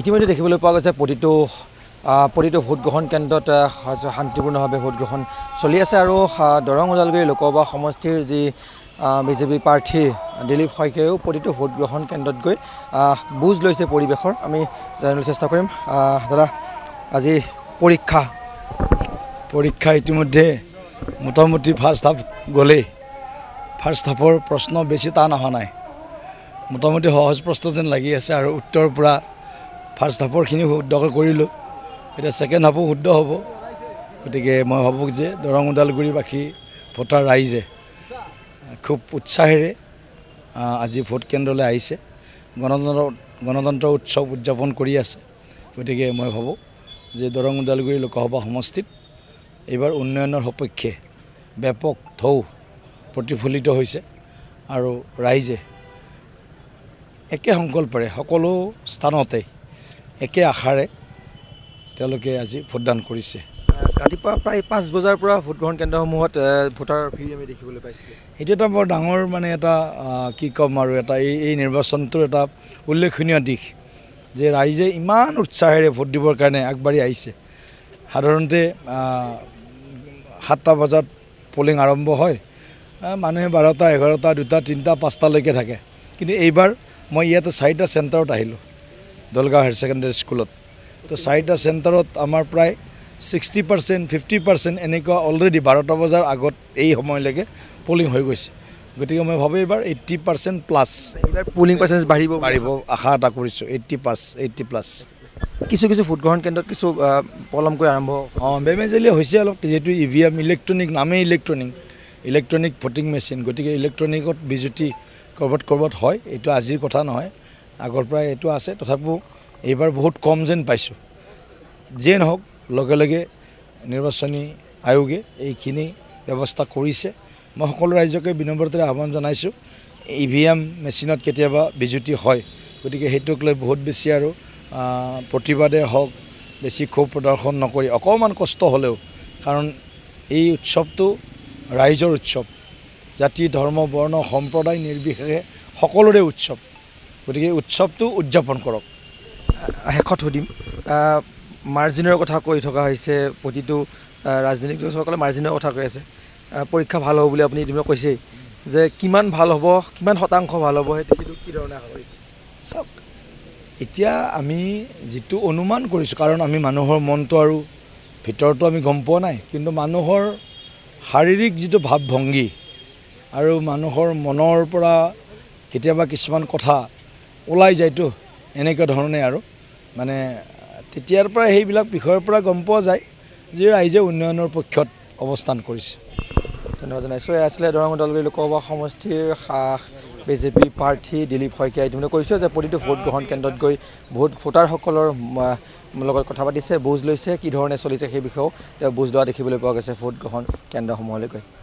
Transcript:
ইতিমধ্যে দেখিবলৈ পোৱা গৈছে প্ৰতিটো প্ৰতিটো ভোটগ্ৰহণ কেন্দ্ৰত শান্তিপূৰ্ণভাৱে ভোটগ্ৰহণ চলি আছে আৰু দৰং ওদালগুৰি লোকসভা সমষ্টিৰ যি বি জে পি প্ৰাৰ্থী দিলীপ শইকীয়াও প্ৰতিটো ভোটগ্ৰহণ কেন্দ্ৰত গৈ বুজ লৈছে পৰিৱেশৰ আমি জানিবলৈ চেষ্টা কৰিম দাদা আজি পৰীক্ষা পৰীক্ষা ইতিমধ্যে মোটামুটি ফাৰ্ষ্ট হাফ গ'লেই ফাৰ্ষ্ট হাফৰ প্ৰশ্ন বেছি টান অহা নাই মোটামুটি সহজ প্ৰশ্ন যেন লাগি আছে আৰু উত্তৰ পৰা ফাৰ্ষ্ট হাফৰখিনি শুদ্ধকৈ কৰিলোঁ এতিয়া ছেকেণ্ড হাফো শুদ্ধ হ'ব গতিকে মই ভাবোঁ যে দৰং ওদালগুৰিবাসী ভোটাৰ ৰাইজে খুব উৎসাহেৰে আজি ভোট কেন্দ্ৰলৈ আহিছে গণতন্ত্ৰ গণতন্ত্ৰ উৎসৱ উদযাপন কৰি আছে গতিকে মই ভাবোঁ যে দৰং ওদালগুৰি লোকসভা সমষ্টিত এইবাৰ উন্নয়নৰ সপক্ষে ব্যাপক ঢৌ প্ৰতিফলিত হৈছে আৰু ৰাইজে একে সংকল্পৰে সকলো স্থানতেই একে আশাৰে তেওঁলোকে আজি ভোটদান কৰিছে ৰাতিপুৱা প্ৰায় পাঁচ বজাৰ পৰা ভোটগ্ৰহণ কেন্দ্ৰসমূহত ভোটাৰ ভিৰ আমি দেখিবলৈ পাইছোঁ এইটো এটা বৰ ডাঙৰ মানে এটা কি ক'ম আৰু এটা এই এই নিৰ্বাচনটোৰ এটা উল্লেখনীয় দিশ যে ৰাইজে ইমান উৎসাহেৰে ভোট দিবৰ কাৰণে আগবাঢ়ি আহিছে সাধাৰণতে সাতটা বজাত পলিং আৰম্ভ হয় মানুহে বাৰটা এঘাৰটা দুটা তিনিটা পাঁচটালৈকে থাকে কিন্তু এইবাৰ মই ইয়াতে চাৰিটা চেণ্টাৰত আহিলোঁ দলগাঁও হায়াৰ ছেকেণ্ডেৰী স্কুলত তো চাৰিটা চেণ্টাৰত আমাৰ প্ৰায় ছিক্সটি পাৰ্চেণ্ট ফিফটি পাৰ্চেণ্ট এনেকুৱা অলৰেডি বাৰটা বজাৰ আগত এই সময়লৈকে পলিং হৈ গৈছে গতিকে মই ভাবোঁ এইবাৰ এইট্টি পাৰ্চেণ্ট প্লাছ এইবাৰ পলিং পাৰ্চেণ্টেজ বাঢ়িব বাঢ়িব আশা এটা কৰিছোঁ এইট্টি পাৰ্চ এইট্টি প্লাছ কিছু কিছু ভোটগ্ৰহণ কেন্দ্ৰত কিছু পলমকৈ আৰম্ভ অঁ বেমেজালি হৈছে অলপ যিহেতু ই ভি এম ইলেক্ট্ৰনিক নামেই ইলেক্ট্ৰনিক ইলেক্ট্ৰনিক ভোটিং মেচিন গতিকে ইলেক্ট্ৰনিকত বিজুতি ক'ৰবাত ক'ৰবাত হয় এইটো আজিৰ কথা নহয় আগৰ পৰাই এইটো আছে তথাপিও এইবাৰ বহুত কম যেন পাইছোঁ যিয়ে নহওক লগে লগে নিৰ্বাচনী আয়োগে এইখিনি ব্যৱস্থা কৰিছে মই সকলো ৰাইজকে বিনম্ৰতাৰে আহ্বান জনাইছোঁ ই ভি এম মেচিনত কেতিয়াবা বিজুতি হয় গতিকে সেইটোক লৈ বহুত বেছি আৰু প্ৰতিবাদে হওক বেছি ক্ষোভ প্ৰদৰ্শন নকৰি অকণমান কষ্ট হ'লেও কাৰণ এই উৎসৱটো ৰাইজৰ উৎসৱ জাতি ধৰ্ম বৰ্ণ সম্প্ৰদায় নিৰ্বিশেষে সকলোৰে উৎসৱ গতিকে উৎসৱটো উদযাপন কৰক শেষত সুধিম মাৰ্জিনৰ কথা কৈ থকা হৈছে প্ৰতিটো ৰাজনৈতিক দলসকলে মাৰ্জিনৰ কথা কৈ আছে পৰীক্ষা ভাল হ'ব বুলি আপুনি ইতিমধ্যে কৈছেই যে কিমান ভাল হ'ব কিমান শতাংশ ভাল হ'ব সেইটো সেইটো কি ধৰণে চাওক এতিয়া আমি যিটো অনুমান কৰিছোঁ কাৰণ আমি মানুহৰ মনটো আৰু ভিতৰতো আমি গম পোৱা নাই কিন্তু মানুহৰ শাৰীৰিক যিটো ভাৱ ভংগী আৰু মানুহৰ মনৰ পৰা কেতিয়াবা কিছুমান কথা ওলাই যায়তো এনেকুৱা ধৰণে আৰু মানে তেতিয়াৰ পৰা সেইবিলাক বিষয়ৰ পৰা গম পোৱা যায় যে ৰাইজে উন্নয়নৰ পক্ষত অৱস্থান কৰিছে ধন্যবাদ জনাইছোঁ এয়া আছিলে দৰং ওদালগুৰি লোকসভা সমষ্টিৰ শাস বি জে পি প্ৰাৰ্থী দিলীপ শইকীয়াই ইতিমধ্যে কৈছোঁ যে প্ৰতিটো ভোটগ্ৰহণ কেন্দ্ৰত গৈ ভোট ভোটাৰসকলৰ লগত কথা পাতিছে বুজ লৈছে কি ধৰণে চলিছে সেই বিষয়েও তেওঁ বুজ লোৱা দেখিবলৈ পোৱা গৈছে ভোটগ্ৰহণ কেন্দ্ৰসমূহলৈ গৈ